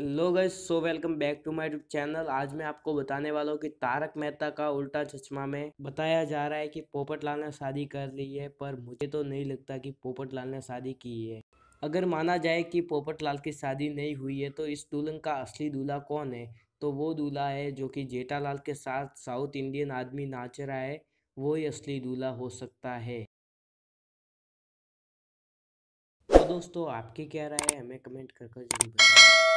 hello guys so welcome back to my channel आज मैं आपको बताने वाला हूँ कि तारक मेहता का उल्टा चश्मा में बताया जा रहा है कि पोपटलाल ने शादी कर ली है पर मुझे तो नहीं लगता कि पोपटलाल ने शादी की है अगर माना जाए कि पोपटलाल की शादी नहीं हुई है तो इस दुल्हन का असली दूल्हा कौन है तो वो दूल्हा है जो कि जेठालाल के साथ साउथ इंडियन आदमी नाच रहा है वो ही असली दूल्हा हो सकता है तो दोस्तों आपकी क्या राय है हमें कमेंट कर कर जरूर बताएं